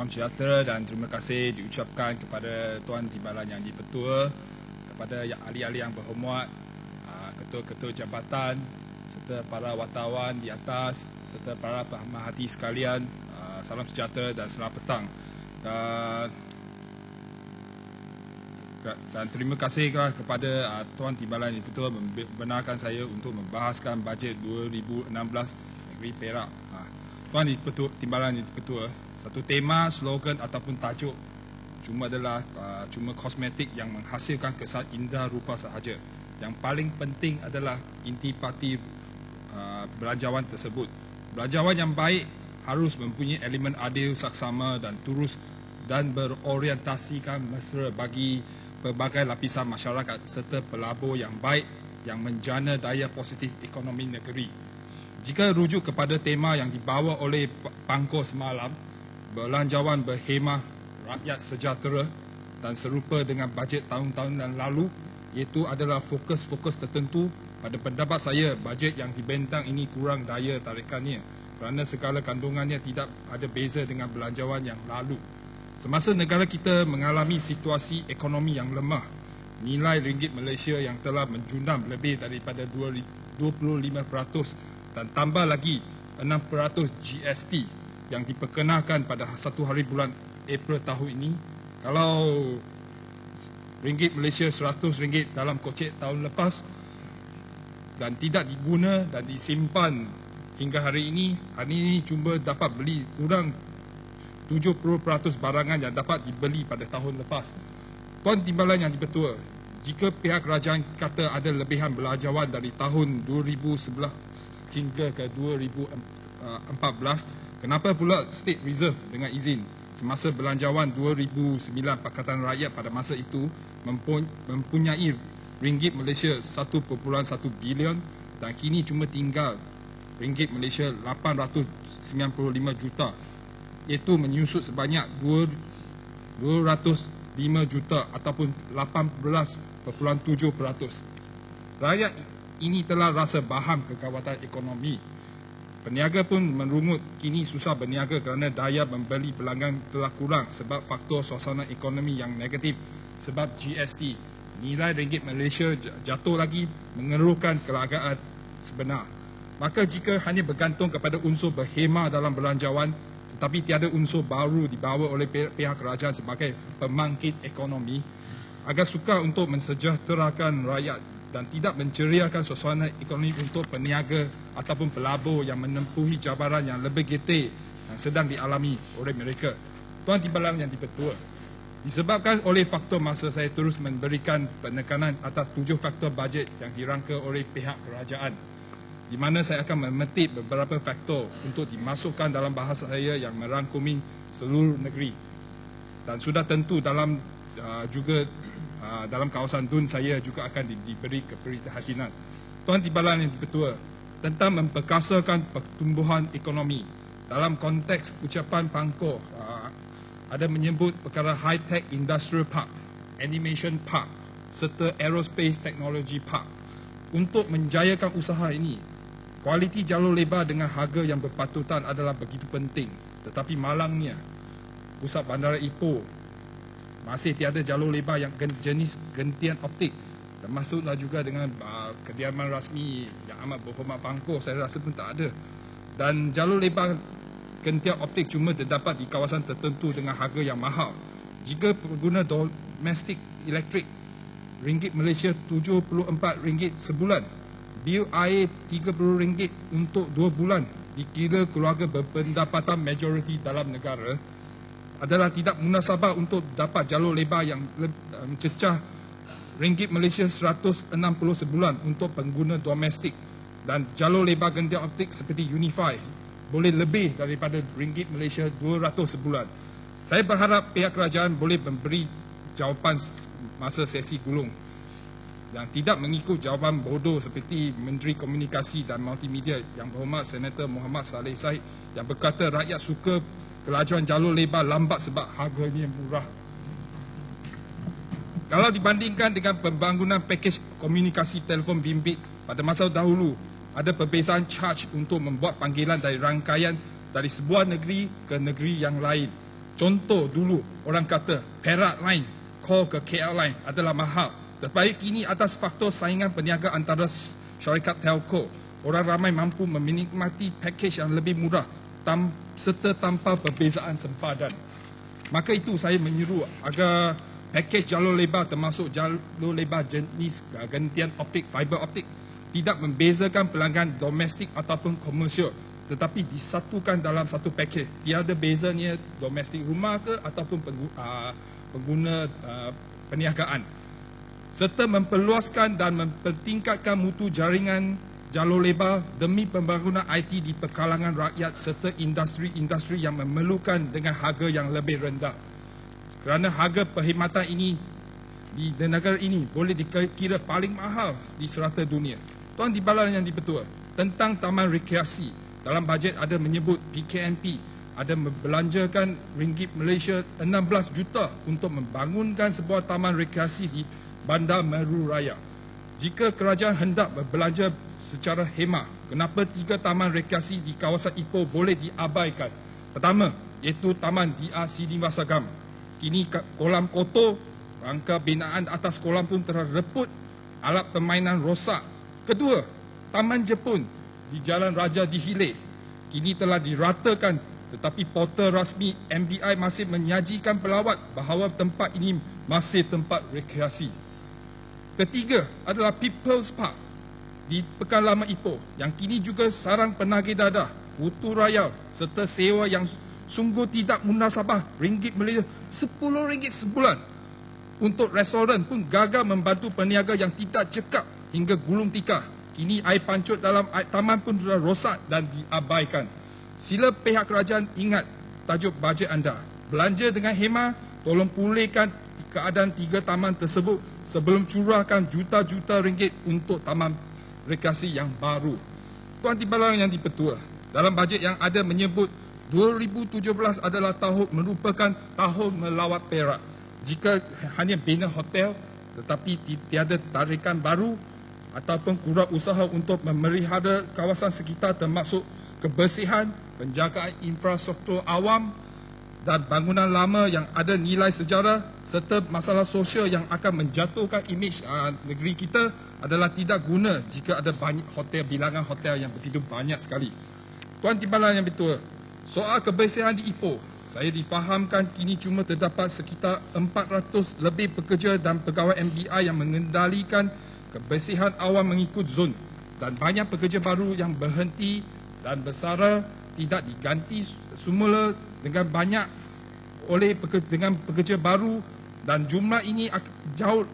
salam sejahtera dan terima kasih diucapkan kepada Tuan Timbalan Yang Dipertua, kepada ahli-ahli yang berhormat, ah, ketua-ketua jabatan serta para wartawan di atas serta para pemerhati sekalian, ah, salam sejahtera dan selamat petang. Dan dan terima kasihlah kepada ah, Tuan Timbalan Yang Dipertua membenarkan saya untuk membahaskan bajet 2016 Negeri Perak. Tuan Timbalan Yang Dipertua, satu tema, slogan ataupun tajuk cuma adalah uh, cuma kosmetik yang menghasilkan kesan indah rupa sahaja. Yang paling penting adalah inti parti uh, belanjawan tersebut. Belanjawan yang baik harus mempunyai elemen adil, saksama dan turus dan berorientasikan mesra bagi pelbagai lapisan masyarakat serta pelabur yang baik yang menjana daya positif ekonomi negeri. Jika rujuk kepada tema yang dibawa oleh pangkos malam belanjawan berhemah rakyat sejahtera dan serupa dengan bajet tahun-tahun yang lalu iaitu adalah fokus-fokus tertentu pada pendapat saya bajet yang dibentang ini kurang daya tarikannya kerana segala kandungannya tidak ada beza dengan belanjawan yang lalu semasa negara kita mengalami situasi ekonomi yang lemah nilai ringgit Malaysia yang telah menjunam lebih daripada 25% dan tambah lagi 6% GST yang diperkenakan pada satu hari bulan April tahun ini kalau ringgit Malaysia 100 ringgit dalam kocek tahun lepas dan tidak diguna dan disimpan hingga hari ini hari ini cuma dapat beli kurang 70% barangan yang dapat dibeli pada tahun lepas Tuan Timbalan yang dipertua jika pihak kerajaan kata ada lebihan belanjawan dari tahun 2011 hingga ke 2014, kenapa pula State Reserve dengan izin semasa belanjawan 2009 Pakatan Rakyat pada masa itu mempunyai ringgit Malaysia 1.1 bilion dan kini cuma tinggal ringgit Malaysia 895 juta iaitu menyusut sebanyak 205 juta ataupun 18.7%. Rakyat ini telah rasa baham kekawatan ekonomi Peniaga pun merungut kini susah berniaga kerana daya membeli pelanggan telah kurang sebab faktor suasana ekonomi yang negatif sebab GST. Nilai ringgit Malaysia jatuh lagi mengeruhkan kelagaan sebenar. Maka jika hanya bergantung kepada unsur berhema dalam belanjawan tetapi tiada unsur baru dibawa oleh pihak kerajaan sebagai pemangkit ekonomi agak suka untuk mensejahterakan rakyat dan tidak menceriakan suasana ekonomi untuk peniaga ataupun pelabur yang menempuhi cabaran yang lebih getih yang sedang dialami oleh mereka. Tuan Timbalang yang dipertua. Disebabkan oleh faktor masa saya terus memberikan penekanan atas tujuh faktor bajet yang dirangka oleh pihak kerajaan. Di mana saya akan memetik beberapa faktor untuk dimasukkan dalam bahasa saya yang merangkumi seluruh negeri. Dan sudah tentu dalam uh, juga uh, dalam kawasan dun saya juga akan di, diberi keperhatian. Tuan Timbalang yang dipertua, tentang memperkasakan pertumbuhan ekonomi. Dalam konteks ucapan Pangko, ha, ada menyebut perkara High Tech Industrial Park, Animation Park serta Aerospace Technology Park. Untuk menjayakan usaha ini, kualiti jalur lebar dengan harga yang berpatutan adalah begitu penting. Tetapi malangnya, pusat bandara Ipoh masih tiada jalur lebar yang jenis gentian optik termasuklah juga dengan uh, kediaman rasmi yang amat berhormat bangkuh saya rasa pun tak ada dan jalur lebar kentiak optik cuma terdapat di kawasan tertentu dengan harga yang mahal jika pengguna domestik elektrik ringgit Malaysia 74 ringgit sebulan bil air 30 ringgit untuk 2 bulan dikira keluarga berpendapatan majoriti dalam negara adalah tidak munasabah untuk dapat jalur lebar yang mencecah um, ringgit Malaysia 160 sebulan untuk pengguna domestik dan jalur lebar ganda optik seperti Unify boleh lebih daripada ringgit Malaysia 200 sebulan. Saya berharap pihak kerajaan boleh memberi jawapan masa sesi gulung yang tidak mengikut jawapan bodoh seperti Menteri Komunikasi dan Multimedia yang berhormat Senator Muhammad Saleh Said yang berkata rakyat suka kelajuan jalur lebar lambat sebab harganya murah. Kalau dibandingkan dengan pembangunan pakej komunikasi telefon bimbit pada masa dahulu, ada perbezaan charge untuk membuat panggilan dari rangkaian dari sebuah negeri ke negeri yang lain. Contoh dulu, orang kata Perak Line call ke KL Line adalah mahal. Tetapi kini atas faktor saingan peniaga antara syarikat telco, orang ramai mampu menikmati pakej yang lebih murah tam, serta tanpa perbezaan sempadan. Maka itu saya menyuruh agar Pakej jalur lebar termasuk jalur lebar jenis ah, gantian optik fiber optik tidak membezakan pelanggan domestik ataupun komersial tetapi disatukan dalam satu pakej. Tiada bezanya domestik rumah ke ataupun ah, pengguna, pengguna ah, perniagaan serta memperluaskan dan mempertingkatkan mutu jaringan jalur lebar demi pembangunan IT di perkalangan rakyat serta industri-industri yang memerlukan dengan harga yang lebih rendah kerana harga perkhidmatan ini di negara ini boleh dikira paling mahal di serata dunia. Tuan di Balai yang dipertua, tentang taman rekreasi dalam bajet ada menyebut PKMP ada membelanjakan ringgit Malaysia 16 juta untuk membangunkan sebuah taman rekreasi di Bandar Meru Raya. Jika kerajaan hendak berbelanja secara hemah, kenapa tiga taman rekreasi di kawasan Ipoh boleh diabaikan? Pertama, iaitu Taman di Sidi Masagam Kini kolam kotor, rangka binaan atas kolam pun telah terreput, alat permainan rosak. Kedua, Taman Jepun di Jalan Raja di Hile Kini telah diratakan tetapi portal rasmi MBI masih menyajikan pelawat bahawa tempat ini masih tempat rekreasi. Ketiga adalah People's Park di Pekan Lama Ipoh yang kini juga sarang penagih dadah, hutu raya serta sewa yang sungguh tidak munasabah ringgit Malaysia sepuluh ringgit sebulan. Untuk restoran pun gagal membantu peniaga yang tidak cekap hingga gulung tikar. Kini air pancut dalam air taman pun sudah rosak dan diabaikan. Sila pihak kerajaan ingat tajuk bajet anda. Belanja dengan hema, tolong pulihkan keadaan tiga taman tersebut sebelum curahkan juta-juta ringgit untuk taman rekreasi yang baru. Tuan Timbalang yang dipertua, dalam bajet yang ada menyebut 2017 adalah tahun merupakan tahun melawat Perak. Jika hanya bina hotel tetapi tiada tarikan baru ataupun kurang usaha untuk memelihara kawasan sekitar termasuk kebersihan, penjagaan infrastruktur awam dan bangunan lama yang ada nilai sejarah serta masalah sosial yang akan menjatuhkan imej uh, negeri kita adalah tidak guna jika ada banyak hotel bilangan hotel yang begitu banyak sekali. Tuan Timbalan yang betul, Soal kebersihan di Ipoh, saya difahamkan kini cuma terdapat sekitar 400 lebih pekerja dan pegawai MBI yang mengendalikan kebersihan awam mengikut zon dan banyak pekerja baru yang berhenti dan bersara tidak diganti semula dengan banyak oleh pekerja, dengan pekerja baru dan jumlah ini jauh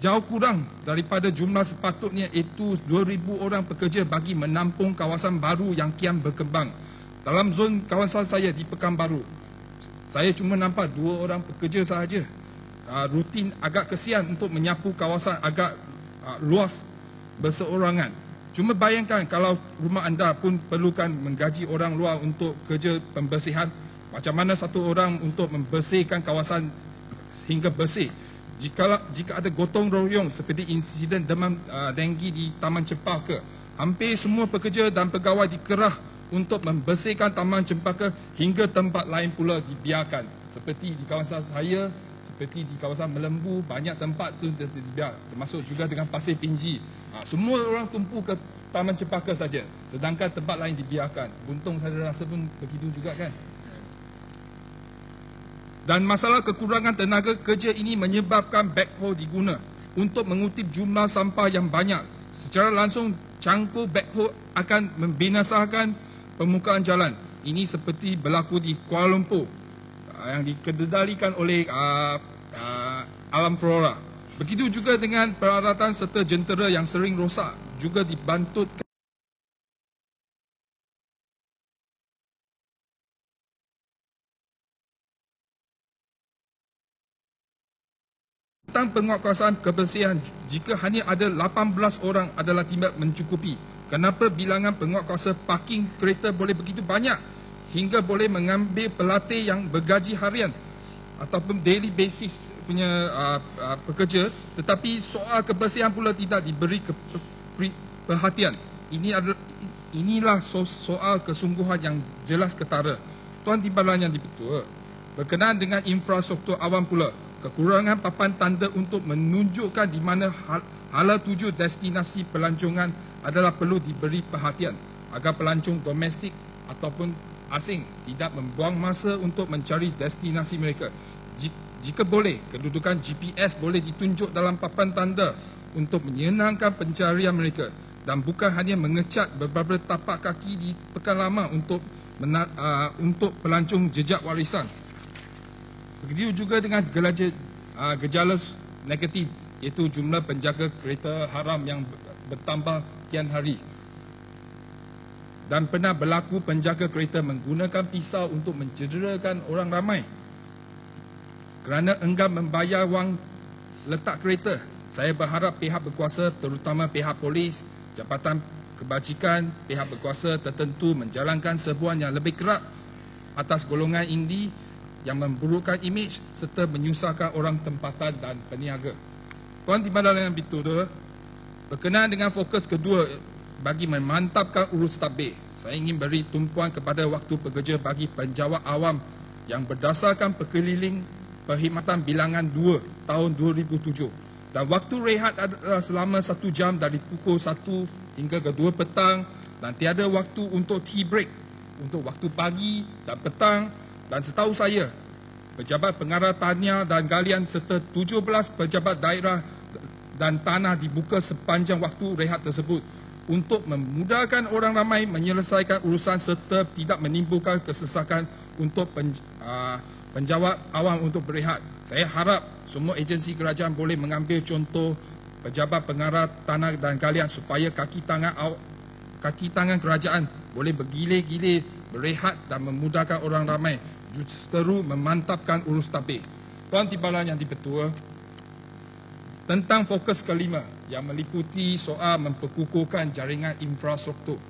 jauh kurang daripada jumlah sepatutnya iaitu 2000 orang pekerja bagi menampung kawasan baru yang kian berkembang dalam zon kawasan saya di Pekan Baru saya cuma nampak dua orang pekerja sahaja uh, rutin agak kesian untuk menyapu kawasan agak uh, luas berseorangan cuma bayangkan kalau rumah anda pun perlukan menggaji orang luar untuk kerja pembersihan macam mana satu orang untuk membersihkan kawasan sehingga bersih jika jika ada gotong royong seperti insiden demam uh, denggi di Taman Cepaka hampir semua pekerja dan pegawai dikerah untuk membersihkan taman cempaka hingga tempat lain pula dibiarkan. Seperti di kawasan saya, seperti di kawasan Melembu, banyak tempat tu dibiarkan. Termasuk juga dengan pasir pinji. Ha, semua orang tumpu ke taman cempaka saja. Sedangkan tempat lain dibiarkan. Buntung saya rasa pun begitu juga kan. Dan masalah kekurangan tenaga kerja ini menyebabkan backhoe diguna untuk mengutip jumlah sampah yang banyak. Secara langsung, cangkul backhoe akan membinasakan permukaan jalan. Ini seperti berlaku di Kuala Lumpur ah, yang dikendalikan oleh uh, uh, alam flora. Begitu juga dengan peralatan serta jentera yang sering rosak juga dibantut tentang penguatkuasaan kebersihan jika hanya ada 18 orang adalah tidak mencukupi Kenapa bilangan penguatkuasa parking kereta boleh begitu banyak hingga boleh mengambil pelatih yang bergaji harian ataupun daily basis punya uh, uh, pekerja tetapi soal kebersihan pula tidak diberi ke, perhatian. Ini adalah inilah so, soal kesungguhan yang jelas ketara. Tuan Timbalan yang dipertua, berkenaan dengan infrastruktur awam pula, kekurangan papan tanda untuk menunjukkan di mana hal, hala tuju destinasi pelancongan adalah perlu diberi perhatian agar pelancong domestik ataupun asing tidak membuang masa untuk mencari destinasi mereka. Jika boleh, kedudukan GPS boleh ditunjuk dalam papan tanda untuk menyenangkan pencarian mereka dan bukan hanya mengecat beberapa tapak kaki di pekan lama untuk menar, uh, untuk pelancong jejak warisan. Begitu juga dengan gelaja, uh, gejala negatif iaitu jumlah penjaga kereta haram yang bertambah sekian hari dan pernah berlaku penjaga kereta menggunakan pisau untuk mencederakan orang ramai. Kerana enggan membayar wang letak kereta, saya berharap pihak berkuasa terutama pihak polis, Jabatan Kebajikan, pihak berkuasa tertentu menjalankan sebuah yang lebih kerap atas golongan ini yang memburukkan imej serta menyusahkan orang tempatan dan peniaga. Puan Timbalan yang betul-betul, berkenaan dengan fokus kedua bagi memantapkan urus tabir, saya ingin beri tumpuan kepada waktu pekerja bagi penjawat awam yang berdasarkan perkeliling perkhidmatan bilangan 2 tahun 2007 dan waktu rehat adalah selama 1 jam dari pukul 1 hingga ke 2 petang dan tiada waktu untuk tea break untuk waktu pagi dan petang dan setahu saya pejabat pengarah tahniah dan galian serta 17 pejabat daerah dan tanah dibuka sepanjang waktu rehat tersebut untuk memudahkan orang ramai menyelesaikan urusan serta tidak menimbulkan kesesakan untuk pen, uh, ah, penjawat awam untuk berehat. Saya harap semua agensi kerajaan boleh mengambil contoh pejabat pengarah tanah dan galian supaya kaki tangan aw, kaki tangan kerajaan boleh bergilir-gilir berehat dan memudahkan orang ramai justeru memantapkan urus tabir. Tuan Timbalan yang dipertua, tentang fokus kelima yang meliputi soal memperkukuhkan jaringan infrastruktur.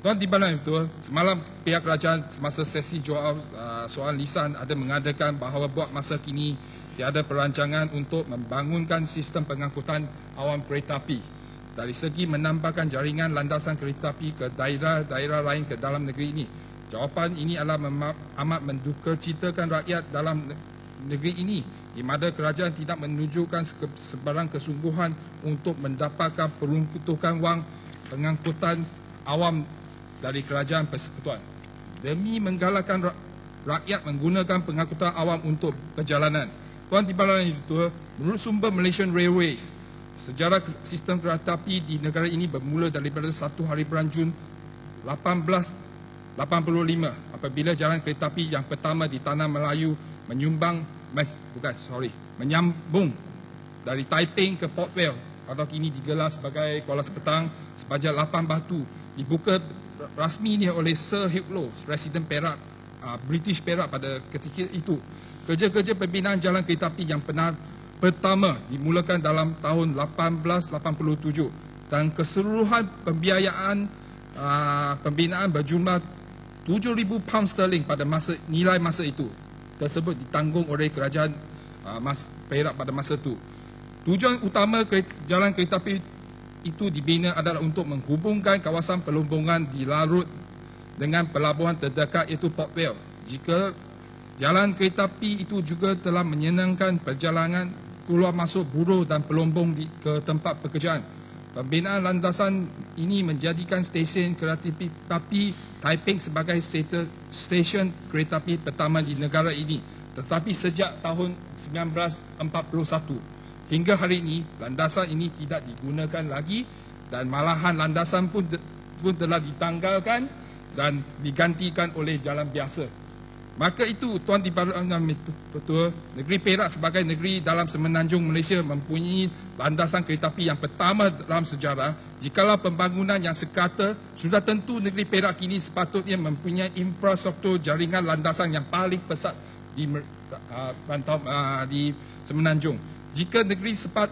Tuan di mana itu? Semalam pihak kerajaan semasa sesi jawab uh, soal lisan ada mengadakan bahawa buat masa kini tiada perancangan untuk membangunkan sistem pengangkutan awam kereta api dari segi menambahkan jaringan landasan kereta api ke daerah-daerah lain ke dalam negeri ini. Jawapan ini adalah amat menduka citakan rakyat dalam negeri ini di mana kerajaan tidak menunjukkan sebarang kesungguhan untuk mendapatkan peruntukan wang pengangkutan awam dari kerajaan persekutuan demi menggalakkan rakyat menggunakan pengangkutan awam untuk perjalanan. Tuan Timbalan yang ditua, menurut sumber Malaysian Railways, sejarah sistem kereta api di negara ini bermula daripada satu hari bulan 1885 apabila jalan kereta api yang pertama di tanah Melayu menyumbang bukan sorry menyambung dari Taiping ke Port Vale atau kini digelar sebagai Kuala Sepetang sepanjang lapan batu dibuka rasmi rasminya oleh Sir Hugh Low, Presiden Perak ah, British Perak pada ketika itu kerja-kerja pembinaan jalan kereta api yang pernah pertama dimulakan dalam tahun 1887 dan keseluruhan pembiayaan ah, pembinaan berjumlah 7000 pound sterling pada masa nilai masa itu tersebut ditanggung oleh kerajaan uh, Perak pada masa itu. Tujuan utama kereta, jalan kereta api itu dibina adalah untuk menghubungkan kawasan pelumbungan di larut dengan pelabuhan terdekat iaitu Port Vale. Jika jalan kereta api itu juga telah menyenangkan perjalanan keluar masuk buruh dan pelombong di, ke tempat pekerjaan. Pembinaan landasan ini menjadikan stesen kereta api Taiping sebagai stesen kereta api pertama di negara ini. Tetapi sejak tahun 1941 hingga hari ini, landasan ini tidak digunakan lagi dan malahan landasan pun, pun telah ditanggalkan dan digantikan oleh jalan biasa. Maka itu Tuan di Parlimen Petua Negeri Perak sebagai negeri dalam semenanjung Malaysia mempunyai landasan kereta api yang pertama dalam sejarah. Jikalau pembangunan yang sekata, sudah tentu negeri Perak kini sepatutnya mempunyai infrastruktur jaringan landasan yang paling pesat di, uh, di semenanjung. Jika negeri sepat,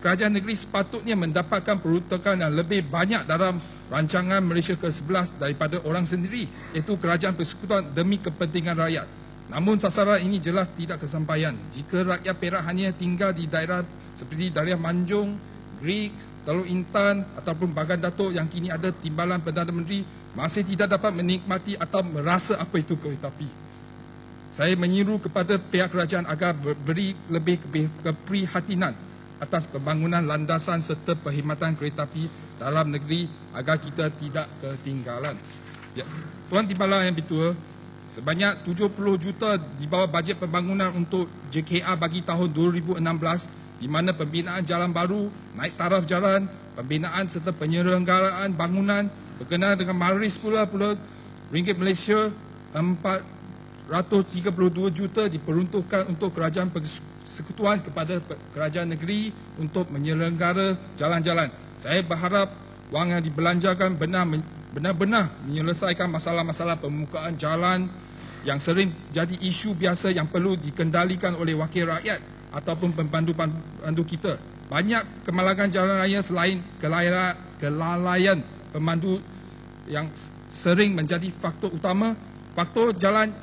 kerajaan negeri sepatutnya mendapatkan peruntukan yang lebih banyak dalam rancangan Malaysia ke-11 daripada orang sendiri iaitu kerajaan persekutuan demi kepentingan rakyat. Namun sasaran ini jelas tidak kesampaian. Jika rakyat Perak hanya tinggal di daerah seperti daerah Manjung, Greek, Teluk Intan ataupun Bagan Datuk yang kini ada timbalan Perdana Menteri masih tidak dapat menikmati atau merasa apa itu kereta api. Saya menyeru kepada pihak kerajaan agar beri lebih keprihatinan atas pembangunan landasan serta perkhidmatan kereta api dalam negeri agar kita tidak ketinggalan. Ya. Tuan Timbalan yang Bitua, sebanyak 70 juta di bawah bajet pembangunan untuk JKA bagi tahun 2016 di mana pembinaan jalan baru, naik taraf jalan, pembinaan serta penyelenggaraan bangunan berkenaan dengan Maris pula pula ringgit Malaysia 432 juta diperuntukkan untuk kerajaan persekutuan sekutuan kepada kerajaan negeri untuk menyelenggara jalan-jalan. Saya berharap wang yang dibelanjakan benar-benar menyelesaikan masalah-masalah pemukaan jalan yang sering jadi isu biasa yang perlu dikendalikan oleh wakil rakyat ataupun pemandu-pandu kita. Banyak kemalangan jalan raya selain kelalaian pemandu yang sering menjadi faktor utama, faktor jalan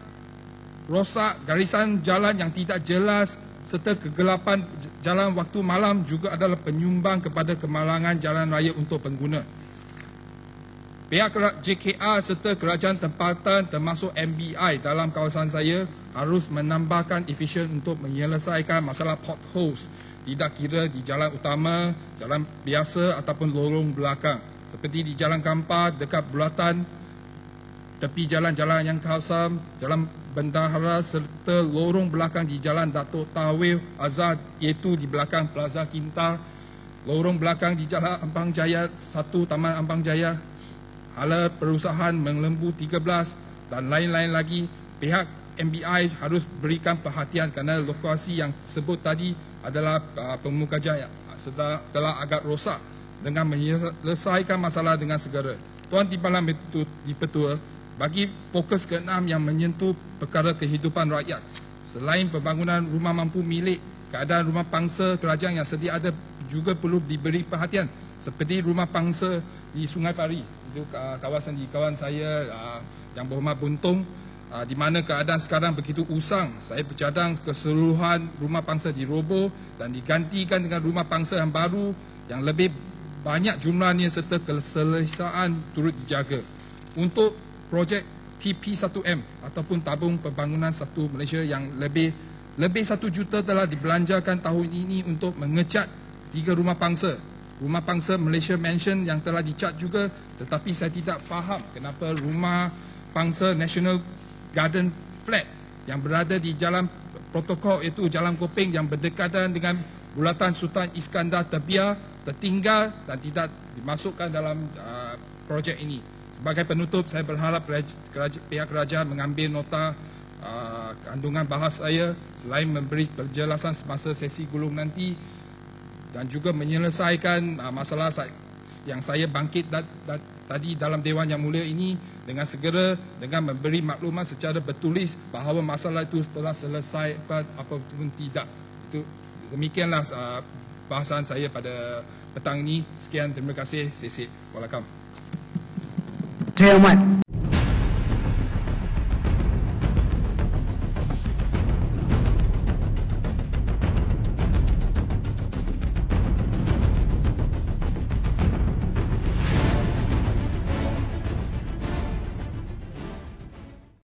rosak, garisan jalan yang tidak jelas, serta kegelapan jalan waktu malam juga adalah penyumbang kepada kemalangan jalan raya untuk pengguna. Pihak JKR serta kerajaan tempatan termasuk MBI dalam kawasan saya harus menambahkan efisien untuk menyelesaikan masalah potholes tidak kira di jalan utama, jalan biasa ataupun lorong belakang. Seperti di Jalan Kampar dekat bulatan tepi jalan-jalan yang kasam, jalan bendahara serta lorong belakang di jalan Datuk Tawil Azad iaitu di belakang Plaza Kinta, lorong belakang di jalan Ampang Jaya satu Taman Ampang Jaya, hala perusahaan Menglembu 13 dan lain-lain lagi pihak MBI harus berikan perhatian kerana lokasi yang sebut tadi adalah uh, pemuka jaya sedang telah agak rosak dengan menyelesaikan masalah dengan segera. Tuan Timbalan Petua, di Petua, bagi fokus keenam yang menyentuh perkara kehidupan rakyat selain pembangunan rumah mampu milik keadaan rumah pangsa kerajaan yang sedia ada juga perlu diberi perhatian seperti rumah pangsa di Sungai Pari itu kawasan di kawan saya yang berhormat Buntung di mana keadaan sekarang begitu usang saya bercadang keseluruhan rumah pangsa dirobo dan digantikan dengan rumah pangsa yang baru yang lebih banyak jumlahnya serta keselesaan turut dijaga untuk projek TP1M ataupun tabung pembangunan satu Malaysia yang lebih lebih satu juta telah dibelanjakan tahun ini untuk mengecat tiga rumah pangsa. Rumah pangsa Malaysia Mansion yang telah dicat juga tetapi saya tidak faham kenapa rumah pangsa National Garden Flat yang berada di jalan protokol iaitu Jalan Koping yang berdekatan dengan bulatan Sultan Iskandar Tebia tertinggal dan tidak dimasukkan dalam uh, projek ini. Sebagai penutup, saya berharap pihak kerajaan mengambil nota uh, kandungan bahas saya selain memberi penjelasan semasa sesi gulung nanti dan juga menyelesaikan uh, masalah yang saya bangkit dat, dat, tadi dalam Dewan Yang Mulia ini dengan segera dengan memberi maklumat secara bertulis bahawa masalah itu telah selesai apa pun tidak. Itu, demikianlah uh, bahasan saya pada petang ini. Sekian, terima kasih. Sisi, walaikum. tell him what?